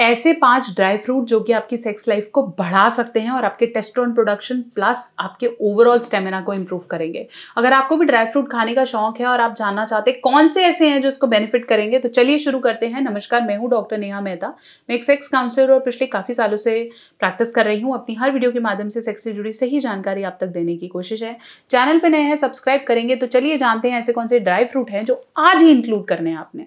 ऐसे पांच dry fruit जो कि आपकी सेक्स लाइफ को बढ़ा सकते हैं और आपके टेस्टोन प्रोडक्शन प्लस आपके ओवरऑल स्टेमिना को इम्प्रूव करेंगे अगर आपको भी ड्राई फ्रूट खाने का शौक है और आप जानना चाहते हैं कौन से ऐसे हैं जो इसको बेनिफिट करेंगे तो चलिए शुरू करते हैं नमस्कार मैं हूँ डॉक्टर नेहा मेहता मैं एक सेक्स काउंसिलर और पिछले काफ़ी सालों से प्रैक्टिस कर रही हूँ अपनी हर वीडियो के माध्यम से सेक्स से जुड़ी सही जानकारी आप तक देने की कोशिश है चैनल पर नए हैं सब्सक्राइब करेंगे तो चलिए जानते हैं ऐसे कौन से ड्राई फ्रूट हैं जो आज ही इंक्लूड करने हैं आपने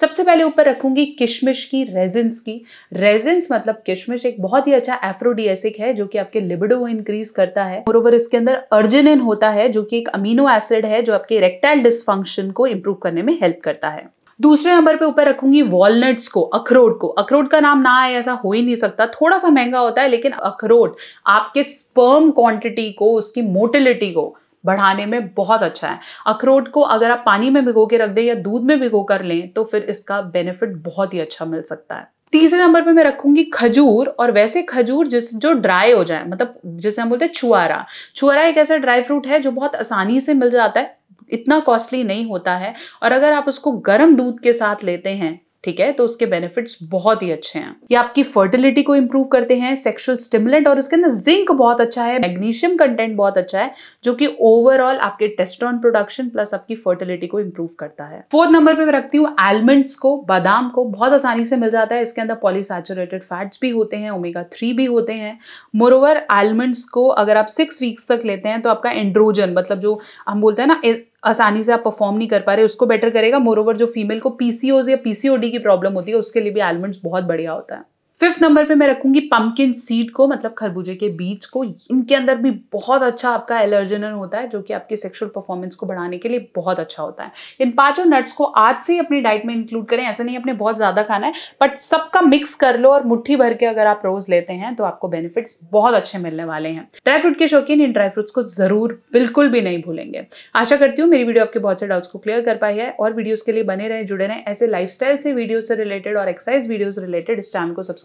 सबसे पहले ऊपर रखूंगी किशमिश की रेजिन्स की रेजेंस मतलब किशमिश एक बहुत ही अच्छा एफ्रोडियसिक है जो कि आपके लिबिडो को इंक्रीज करता है मोरोवर इसके अंदर अर्जिनिन होता है जो कि एक अमीनो एसिड है जो आपके इरेक्टाइल डिस्फंक्शन को इंप्रूव करने में हेल्प करता है दूसरे नंबर पे ऊपर रखूंगी वॉलनट्स को अखरोट को अखरोट का नाम ना आए ऐसा हो ही नहीं सकता थोड़ा सा महंगा होता है लेकिन अखरोट आपके स्पर्म क्वांटिटी को उसकी मोटिलिटी को बढ़ाने में बहुत अच्छा है अखरोट को अगर आप पानी में भिगो के रख दें या दूध में भिगो कर लें तो फिर इसका बेनिफिट बहुत ही अच्छा मिल सकता है तीसरे नंबर पे मैं रखूंगी खजूर और वैसे खजूर जिस जो ड्राई हो जाए मतलब जैसे हम बोलते हैं छुआरा छुआरा एक ऐसा ड्राई फ्रूट है जो बहुत आसानी से मिल जाता है इतना कॉस्टली नहीं होता है और अगर आप उसको गर्म दूध के साथ लेते हैं ठीक है तो उसके बेनिफिट्स बहुत ही अच्छे हैं ये आपकी फर्टिलिटी को इंप्रूव करते हैं सेक्सुअल स्टिमुलेंट और उसके अंदर जिंक बहुत अच्छा है मैग्नीशियम कंटेंट बहुत अच्छा है जो कि ओवरऑल आपके टेस्टोन प्रोडक्शन प्लस आपकी फर्टिलिटी को इंप्रूव करता है फोर्थ नंबर पर रखती हूँ एलमंड्स को बादाम को बहुत आसानी से मिल जाता है इसके अंदर पॉलीसेचुरेटेड फैट्स भी होते हैं ओमेगा थ्री भी होते हैं मोरोवर आलमंड्स को अगर आप सिक्स वीक्स तक लेते हैं तो आपका एंड्रोजन मतलब जो हम बोलते हैं ना आसानी से आप परफॉर्म नहीं कर पा रहे उसको बेटर करेगा मोर ओवर जो फीमेल को पीसीओज या पीसीओडी की प्रॉब्लम होती है उसके लिए भी आलमंड्स बहुत बढ़िया होता है फिफ्थ नंबर पे मैं रखूंगी पम्पकिन सीड को मतलब खरबूजे के बीज को इनके अंदर भी बहुत अच्छा आपका एलर्जन होता है जो कि आपके सेक्सुअल परफॉर्मेंस को बढ़ाने के लिए बहुत अच्छा होता है इन पांचों नट्स को आज से ही अपनी डाइट में इंक्लूड करें ऐसा नहीं अपने बहुत ज़्यादा खाना है बट सबका मिक्स कर लो और मुट्ठी भर के अगर आप रोज लेते हैं तो आपको बेनिफिट्स बहुत अच्छे मिलने वाले हैं ड्राई फ्रूट के शौकीन इन ड्राई फ्रूट्स को ज़रूर बिल्कुल भी नहीं भूलेंगे आशा करती हूँ मेरी वीडियो आपके बहुत से डाउट्स को क्लियर कर पाई है और वीडियोज़ के लिए बने रहे जुड़े रहे ऐसे लाइफ से वीडियो से रिलेटेड और एक्सरसाइज वीडियो से रिलेटेड इस चैनल को सब्सक्राइब